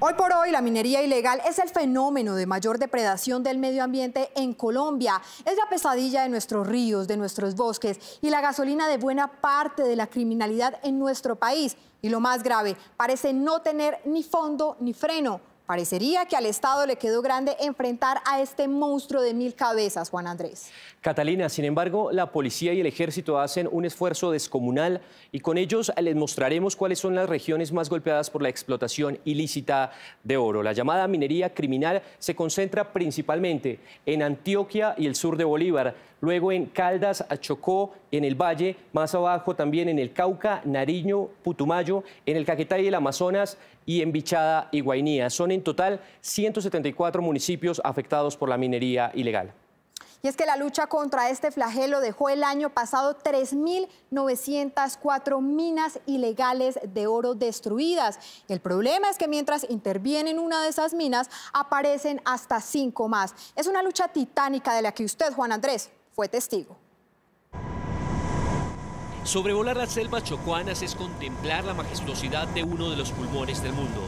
Hoy por hoy, la minería ilegal es el fenómeno de mayor depredación del medio ambiente en Colombia. Es la pesadilla de nuestros ríos, de nuestros bosques y la gasolina de buena parte de la criminalidad en nuestro país. Y lo más grave, parece no tener ni fondo ni freno. Parecería que al Estado le quedó grande enfrentar a este monstruo de mil cabezas, Juan Andrés. Catalina, sin embargo, la policía y el ejército hacen un esfuerzo descomunal y con ellos les mostraremos cuáles son las regiones más golpeadas por la explotación ilícita de oro. La llamada minería criminal se concentra principalmente en Antioquia y el sur de Bolívar, luego en Caldas, Achocó, en el Valle, más abajo también en el Cauca, Nariño, Putumayo, en el Caquetá y el Amazonas y en Bichada y Guainía. Son en total 174 municipios afectados por la minería ilegal. Y es que la lucha contra este flagelo dejó el año pasado 3.904 minas ilegales de oro destruidas. El problema es que mientras intervienen una de esas minas, aparecen hasta cinco más. Es una lucha titánica de la que usted, Juan Andrés, fue testigo. Sobrevolar las selvas chocuanas es contemplar la majestuosidad de uno de los pulmones del mundo.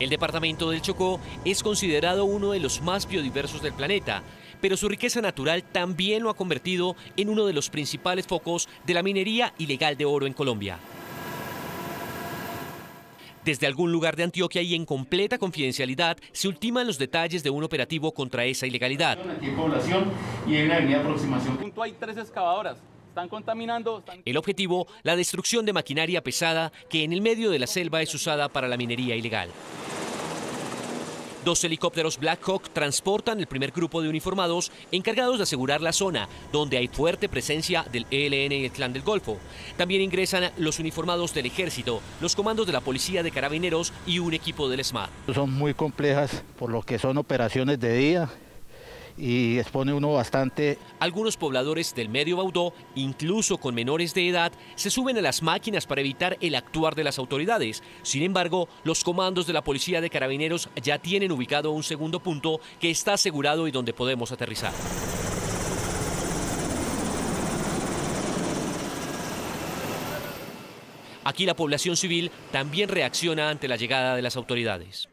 El departamento del Chocó es considerado uno de los más biodiversos del planeta, pero su riqueza natural también lo ha convertido en uno de los principales focos de la minería ilegal de oro en Colombia. Desde algún lugar de Antioquia y en completa confidencialidad se ultiman los detalles de un operativo contra esa ilegalidad. Están contaminando. El objetivo, la destrucción de maquinaria pesada que en el medio de la selva es usada para la minería ilegal. Dos helicópteros Black Hawk transportan el primer grupo de uniformados encargados de asegurar la zona, donde hay fuerte presencia del ELN y el Clan del Golfo. También ingresan los uniformados del Ejército, los comandos de la Policía de Carabineros y un equipo del SMAT. Son muy complejas por lo que son operaciones de día, y expone uno bastante. Algunos pobladores del medio Baudó, incluso con menores de edad, se suben a las máquinas para evitar el actuar de las autoridades. Sin embargo, los comandos de la policía de carabineros ya tienen ubicado un segundo punto que está asegurado y donde podemos aterrizar. Aquí la población civil también reacciona ante la llegada de las autoridades.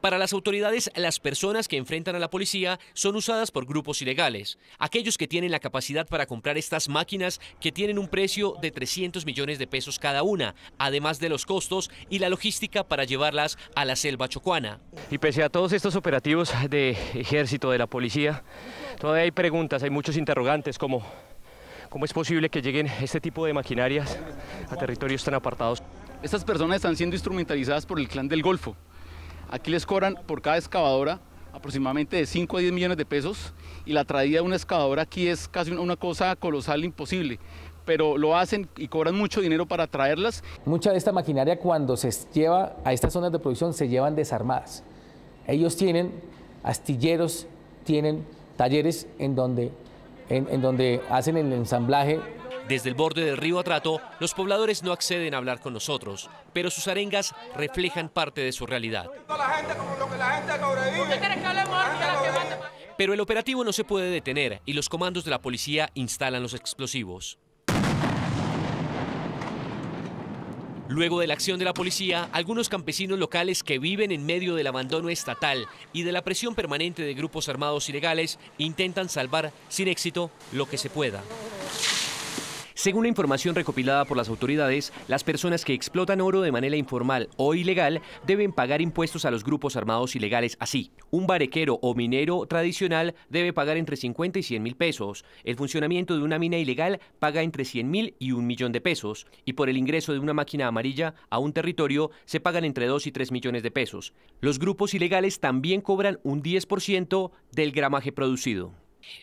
Para las autoridades, las personas que enfrentan a la policía son usadas por grupos ilegales. Aquellos que tienen la capacidad para comprar estas máquinas que tienen un precio de 300 millones de pesos cada una, además de los costos y la logística para llevarlas a la selva chocuana. Y pese a todos estos operativos de ejército, de la policía, todavía hay preguntas, hay muchos interrogantes como ¿cómo es posible que lleguen este tipo de maquinarias a territorios tan apartados? Estas personas están siendo instrumentalizadas por el clan del Golfo, Aquí les cobran por cada excavadora aproximadamente de 5 a 10 millones de pesos y la traída de una excavadora aquí es casi una cosa colosal imposible pero lo hacen y cobran mucho dinero para traerlas. Mucha de esta maquinaria cuando se lleva a estas zonas de producción se llevan desarmadas. Ellos tienen astilleros, tienen talleres en donde, en donde hacen el ensamblaje desde el borde del río Atrato, los pobladores no acceden a hablar con nosotros, pero sus arengas reflejan parte de su realidad. Pero el operativo no se puede detener y los comandos de la policía instalan los explosivos. Luego de la acción de la policía, algunos campesinos locales que viven en medio del abandono estatal y de la presión permanente de grupos armados ilegales intentan salvar sin éxito lo que se pueda. Según la información recopilada por las autoridades, las personas que explotan oro de manera informal o ilegal deben pagar impuestos a los grupos armados ilegales así. Un barequero o minero tradicional debe pagar entre 50 y 100 mil pesos. El funcionamiento de una mina ilegal paga entre 100 mil y un millón de pesos. Y por el ingreso de una máquina amarilla a un territorio se pagan entre 2 y 3 millones de pesos. Los grupos ilegales también cobran un 10% del gramaje producido.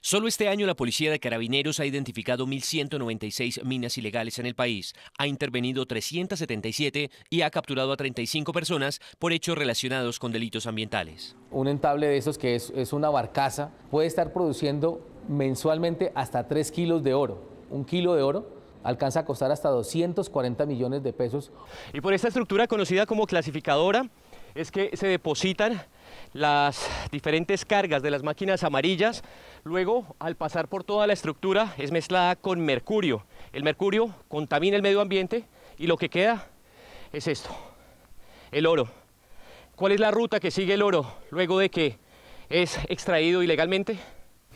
Solo este año la Policía de Carabineros ha identificado 1.196 minas ilegales en el país, ha intervenido 377 y ha capturado a 35 personas por hechos relacionados con delitos ambientales. Un entable de esos que es, una barcaza puede estar produciendo mensualmente hasta 3 kilos de oro. Un kilo de oro alcanza a costar hasta 240 millones de pesos. Y por esta estructura conocida como clasificadora es que se depositan las diferentes cargas de las máquinas amarillas, luego al pasar por toda la estructura es mezclada con mercurio. El mercurio contamina el medio ambiente y lo que queda es esto, el oro. ¿Cuál es la ruta que sigue el oro luego de que es extraído ilegalmente?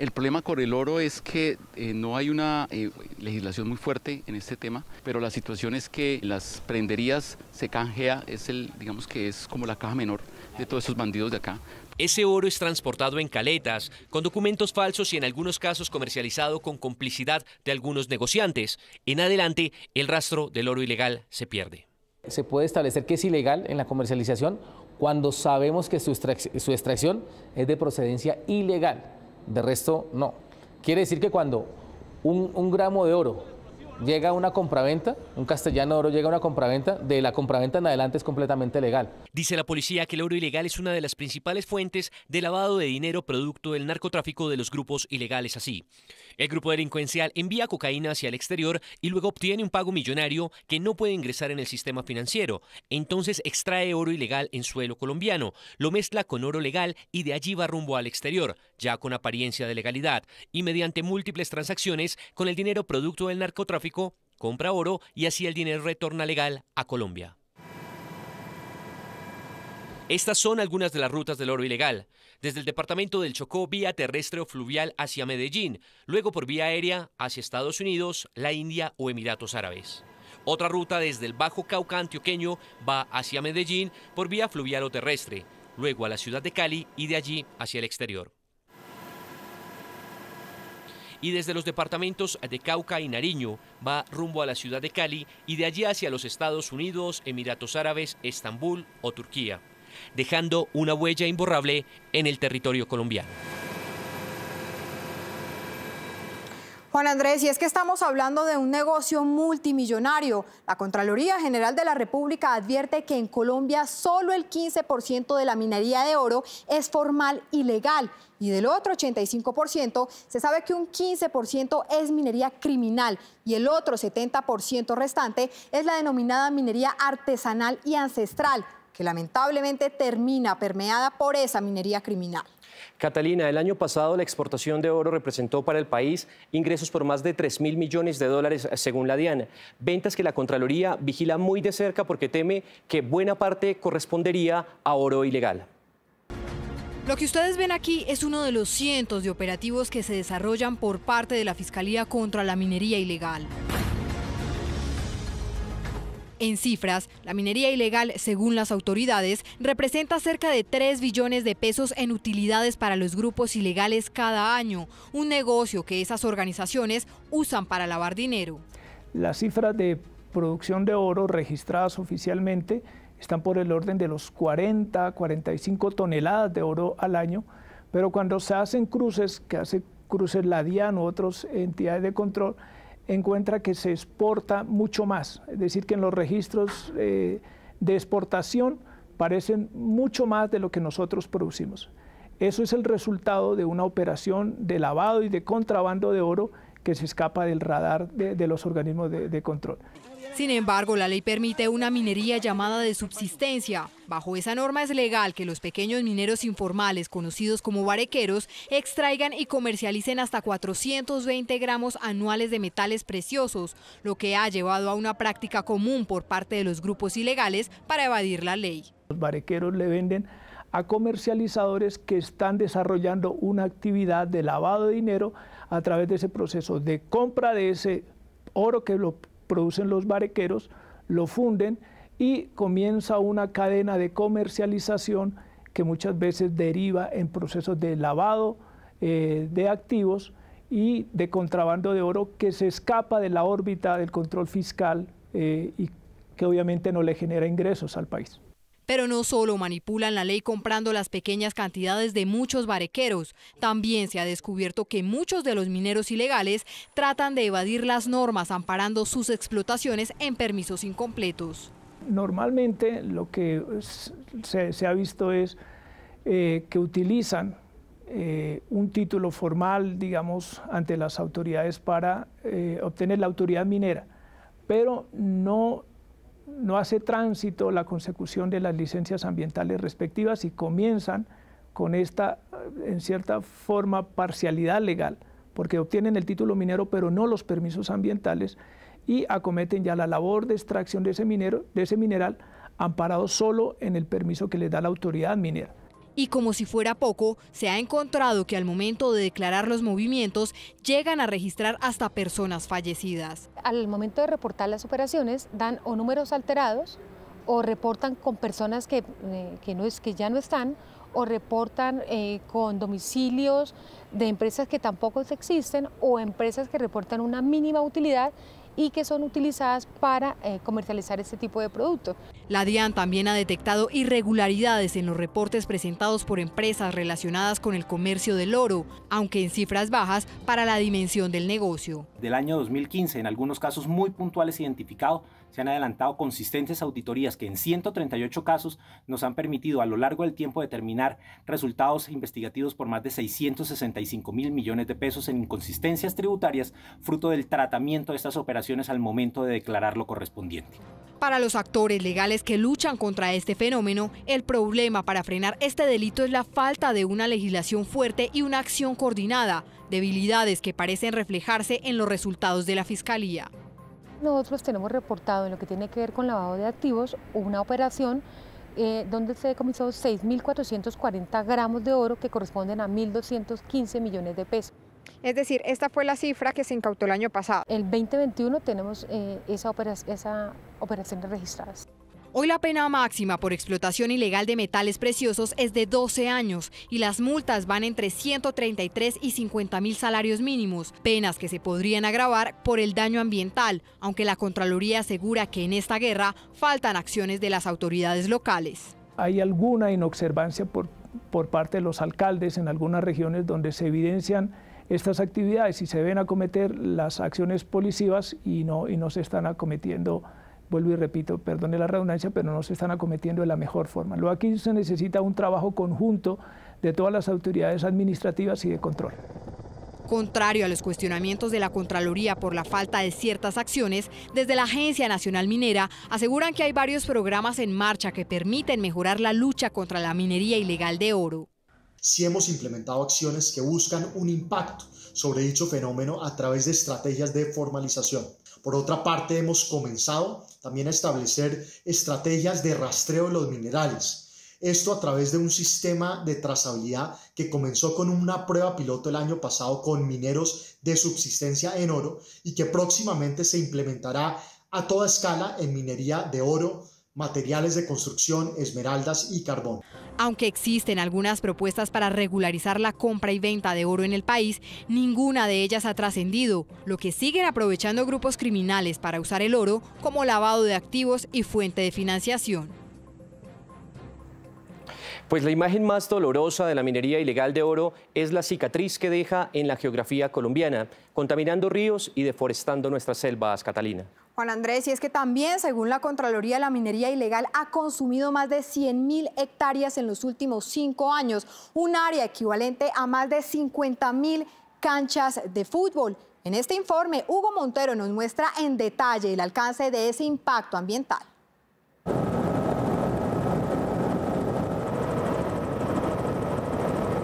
El problema con el oro es que eh, no hay una eh, legislación muy fuerte en este tema, pero la situación es que las prenderías se canjea, es el, digamos que es como la caja menor de todos esos bandidos de acá. Ese oro es transportado en caletas, con documentos falsos y en algunos casos comercializado con complicidad de algunos negociantes. En adelante, el rastro del oro ilegal se pierde. Se puede establecer que es ilegal en la comercialización cuando sabemos que su extracción es de procedencia ilegal. De resto, no. Quiere decir que cuando un, gramo de oro llega a una compraventa, un castellano de oro llega a una compraventa, de la compraventa en adelante es completamente legal. Dice la policía que el oro ilegal es una de las principales fuentes de lavado de dinero producto del narcotráfico de los grupos ilegales así. El grupo delincuencial envía cocaína hacia el exterior y luego obtiene un pago millonario que no puede ingresar en el sistema financiero. Entonces extrae oro ilegal en suelo colombiano, lo mezcla con oro legal y de allí va rumbo al exterior ya con apariencia de legalidad, y mediante múltiples transacciones con el dinero producto del narcotráfico, compra oro y así el dinero retorna legal a Colombia. Estas son algunas de las rutas del oro ilegal, desde el departamento del Chocó vía terrestre o fluvial hacia Medellín, luego por vía aérea hacia Estados Unidos, la India o Emiratos Árabes. Otra ruta desde el Bajo Cauca antioqueño va hacia Medellín por vía fluvial o terrestre, luego a la ciudad de Cali y de allí hacia el exterior y desde los departamentos de Cauca y Nariño va rumbo a la ciudad de Cali y de allí hacia los Estados Unidos, Emiratos Árabes, Estambul o Turquía, dejando una huella imborrable en el territorio colombiano. Juan Andrés, y es que estamos hablando de un negocio multimillonario. La Contraloría General de la República advierte que en Colombia solo el 15% de la minería de oro es formal y legal y del otro 85% se sabe que un 15% es minería criminal y el otro 70% restante es la denominada minería artesanal y ancestral, que lamentablemente termina permeada por esa minería criminal. Catalina, el año pasado la exportación de oro representó para el país ingresos por más de 3 mil millones de dólares, según la DIAN. Ventas que la Contraloría vigila muy de cerca porque teme que buena parte correspondería a oro ilegal. Lo que ustedes ven aquí es uno de los cientos de operativos que se desarrollan por parte de la Fiscalía contra la minería ilegal. En cifras, la minería ilegal, según las autoridades, representa cerca de 3 billones de pesos en utilidades para los grupos ilegales cada año, un negocio que esas organizaciones usan para lavar dinero. Las cifras de producción de oro registradas oficialmente están por el orden de los 40, 45 toneladas de oro al año, pero cuando se hacen cruces, que hace cruces la DIAN u otras entidades de control, encuentra que se exporta mucho más, es decir, que en los registros eh, de exportación parecen mucho más de lo que nosotros producimos. Eso es el resultado de una operación de lavado y de contrabando de oro que se escapa del radar de, los organismos de control. Sin embargo, la ley permite una minería llamada de subsistencia. Bajo esa norma es legal que los pequeños mineros informales, conocidos como barequeros, extraigan y comercialicen hasta 420 gramos anuales de metales preciosos, lo que ha llevado a una práctica común por parte de los grupos ilegales para evadir la ley. Los barequeros le venden a comercializadores que están desarrollando una actividad de lavado de dinero a través de ese proceso de compra de ese oro que lo producen los barequeros, lo funden y comienza una cadena de comercialización que muchas veces deriva en procesos de lavado eh, de activos y de contrabando de oro que se escapa de la órbita del control fiscal eh, y que obviamente no le genera ingresos al país. Pero no solo manipulan la ley comprando las pequeñas cantidades de muchos barequeros, también se ha descubierto que muchos de los mineros ilegales tratan de evadir las normas amparando sus explotaciones en permisos incompletos. Normalmente lo que se, ha visto es eh, que utilizan eh, un título formal, digamos, ante las autoridades para eh, obtener la autoridad minera, pero no no hace tránsito la consecución de las licencias ambientales respectivas y comienzan con esta, en cierta forma, parcialidad legal, porque obtienen el título minero pero no los permisos ambientales y acometen ya la labor de extracción de ese, minero, de ese mineral amparado solo en el permiso que les da la autoridad minera. Y como si fuera poco, se ha encontrado que al momento de declarar los movimientos llegan a registrar hasta personas fallecidas. Al momento de reportar las operaciones dan o números alterados o reportan con personas que, eh, no es, que ya no están o reportan eh, con domicilios de empresas que tampoco existen o empresas que reportan una mínima utilidad y que son utilizadas para eh, comercializar este tipo de producto. La DIAN también ha detectado irregularidades en los reportes presentados por empresas relacionadas con el comercio del oro, aunque en cifras bajas para la dimensión del negocio. Del año 2015, en algunos casos muy puntuales identificados, se han adelantado consistentes auditorías que en 138 casos nos han permitido a lo largo del tiempo determinar resultados investigativos por más de 665 mil millones de pesos en inconsistencias tributarias, fruto del tratamiento de estas operaciones al momento de declarar lo correspondiente. Para los actores legales que luchan contra este fenómeno, el problema para frenar este delito es la falta de una legislación fuerte y una acción coordinada, debilidades que parecen reflejarse en los resultados de la Fiscalía nosotros tenemos reportado en lo que tiene que ver con lavado de activos una operación eh, donde se decomisó 6.440 gramos de oro que corresponden a 1.215 millones de pesos. Es decir, esta fue la cifra que se incautó el año pasado. El 2021 tenemos eh, esa, operación, esa operaciones registradas. Hoy la pena máxima por explotación ilegal de metales preciosos es de 12 años y las multas van entre 133 y 50 mil salarios mínimos, penas que se podrían agravar por el daño ambiental, aunque la Contraloría asegura que en esta guerra faltan acciones de las autoridades locales. Hay alguna inobservancia por, por parte de los alcaldes en algunas regiones donde se evidencian estas actividades y se ven acometer las acciones policivas y no, y no se están acometiendo vuelvo y repito, perdone la redundancia, pero no se están acometiendo de la mejor forma. Lo aquí se necesita un trabajo conjunto de todas las autoridades administrativas y de control. Contrario a los cuestionamientos de la Contraloría por la falta de ciertas acciones, desde la Agencia Nacional Minera aseguran que hay varios programas en marcha que permiten mejorar la lucha contra la minería ilegal de oro. Si hemos implementado acciones que buscan un impacto sobre dicho fenómeno a través de estrategias de formalización, por otra parte, hemos comenzado también a establecer estrategias de rastreo de los minerales. Esto a través de un sistema de trazabilidad que comenzó con una prueba piloto el año pasado con mineros de subsistencia en oro y que próximamente se implementará a toda escala en minería de oro, materiales de construcción, esmeraldas y carbón. Aunque existen algunas propuestas para regularizar la compra y venta de oro en el país, ninguna de ellas ha trascendido, lo que siguen aprovechando grupos criminales para usar el oro como lavado de activos y fuente de financiación. Pues la imagen más dolorosa de la minería ilegal de oro es la cicatriz que deja en la geografía colombiana, contaminando ríos y deforestando nuestras selvas, Catalina. Juan Andrés, y es que también, según la Contraloría, la minería ilegal ha consumido más de 100 mil hectáreas en los últimos cinco años, un área equivalente a más de 50 mil canchas de fútbol. En este informe, Hugo Montero nos muestra en detalle el alcance de ese impacto ambiental.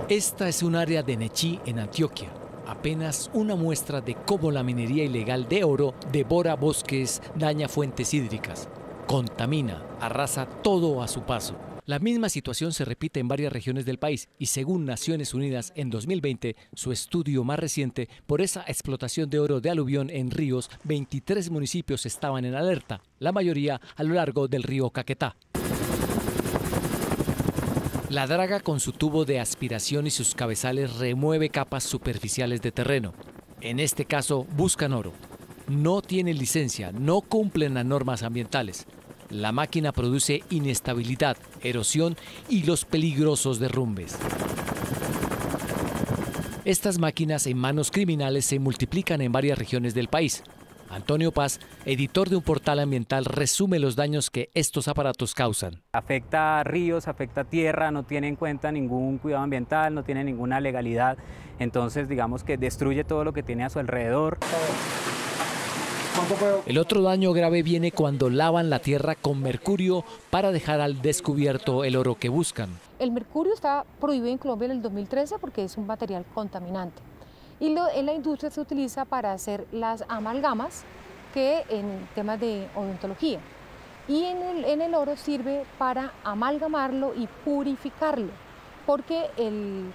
Esta es un área de Nechí, en Antioquia. Apenas una muestra de cómo la minería ilegal de oro devora bosques, daña fuentes hídricas, contamina, arrasa todo a su paso. La misma situación se repite en varias regiones del país y según Naciones Unidas en 2020, su estudio más reciente, por esa explotación de oro de aluvión en ríos, 23 municipios estaban en alerta, la mayoría a lo largo del río Caquetá. La draga con su tubo de aspiración y sus cabezales remueve capas superficiales de terreno. En este caso, buscan oro. No tienen licencia, no cumplen las normas ambientales. La máquina produce inestabilidad, erosión y los peligrosos derrumbes. Estas máquinas en manos criminales se multiplican en varias regiones del país. Antonio Paz, editor de un portal ambiental, resume los daños que estos aparatos causan. Afecta a ríos, afecta a tierra, no tiene en cuenta ningún cuidado ambiental, no tiene ninguna legalidad, entonces digamos que destruye todo lo que tiene a su alrededor. El otro daño grave viene cuando lavan la tierra con mercurio para dejar al descubierto el oro que buscan. El mercurio está prohibido en Colombia en el 2013 porque es un material contaminante y en la industria se utiliza para hacer las amalgamas que en temas de odontología. Y en el, en el oro sirve para amalgamarlo y purificarlo, porque el,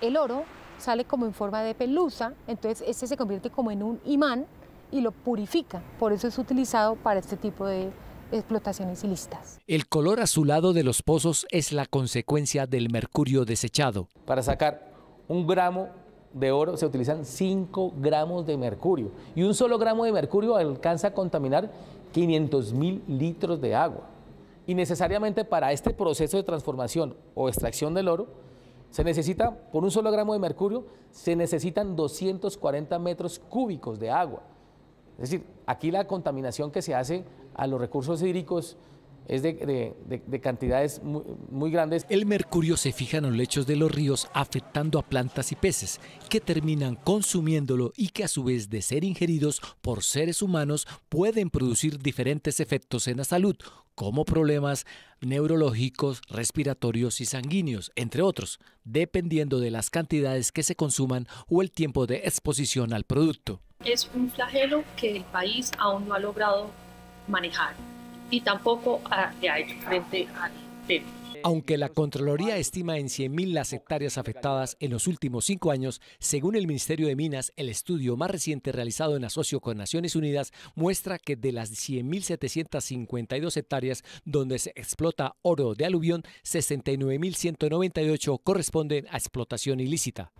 el oro sale como en forma de pelusa, entonces este se convierte como en un imán y lo purifica. Por eso es utilizado para este tipo de explotaciones ilícitas. El color azulado de los pozos es la consecuencia del mercurio desechado. Para sacar un gramo de oro se utilizan 5 gramos de mercurio y un solo gramo de mercurio alcanza a contaminar 500 mil litros de agua. Y necesariamente para este proceso de transformación o extracción del oro, se necesita, por un solo gramo de mercurio, se necesitan 240 metros cúbicos de agua. Es decir, aquí la contaminación que se hace a los recursos hídricos es de, cantidades muy, muy, grandes. El mercurio se fija en los lechos de los ríos afectando a plantas y peces que terminan consumiéndolo y que a su vez de ser ingeridos por seres humanos pueden producir diferentes efectos en la salud como problemas neurológicos, respiratorios y sanguíneos, entre otros, dependiendo de las cantidades que se consuman o el tiempo de exposición al producto. Es un flagelo que el país aún no ha logrado manejar y tampoco hay frente al Aunque la Contraloría estima en 100.000 las hectáreas afectadas en los últimos cinco años, según el Ministerio de Minas, el estudio más reciente realizado en asocio con Naciones Unidas muestra que de las 100.752 hectáreas donde se explota oro de aluvión, 69.198 corresponden a explotación ilícita.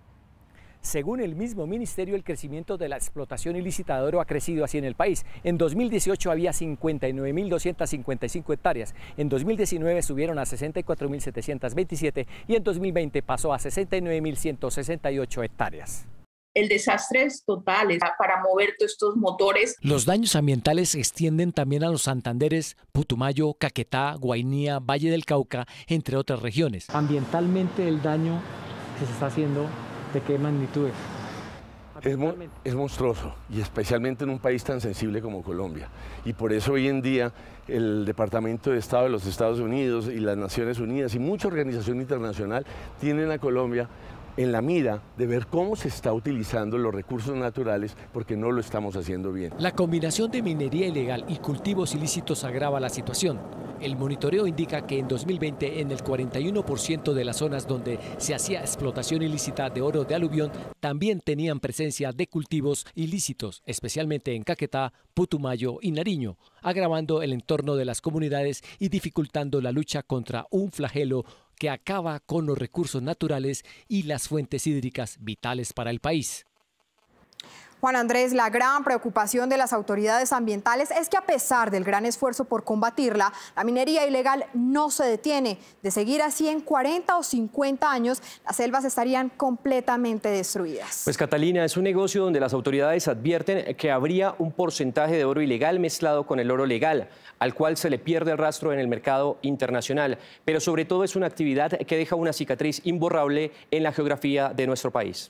Según el mismo ministerio, el crecimiento de la explotación ilícita de oro ha crecido así en el país. En 2018 había 59.255 hectáreas, en 2019 subieron a 64.727 y en 2020 pasó a 69.168 hectáreas. El desastre es total para mover todos estos motores. Los daños ambientales se extienden también a los Santanderes, Putumayo, Caquetá, Guainía, Valle del Cauca, entre otras regiones. Ambientalmente el daño que se está haciendo ¿De qué magnitud es, es monstruoso y especialmente en un país tan sensible como Colombia. Y por eso hoy en día el Departamento de Estado de los Estados Unidos y las Naciones Unidas y mucha organización internacional tienen a Colombia en la mira de ver cómo se está utilizando los recursos naturales porque no lo estamos haciendo bien. La combinación de minería ilegal y cultivos ilícitos agrava la situación. El monitoreo indica que en 2020 en el 41% de las zonas donde se hacía explotación ilícita de oro de aluvión también tenían presencia de cultivos ilícitos, especialmente en Caquetá, Putumayo y Nariño, agravando el entorno de las comunidades y dificultando la lucha contra un flagelo que acaba con los recursos naturales y las fuentes hídricas vitales para el país. Juan Andrés, la gran preocupación de las autoridades ambientales es que a pesar del gran esfuerzo por combatirla, la minería ilegal no se detiene. De seguir así en 40 o 50 años, las selvas estarían completamente destruidas. Pues Catalina, es un negocio donde las autoridades advierten que habría un porcentaje de oro ilegal mezclado con el oro legal, al cual se le pierde el rastro en el mercado internacional. Pero sobre todo es una actividad que deja una cicatriz imborrable en la geografía de nuestro país.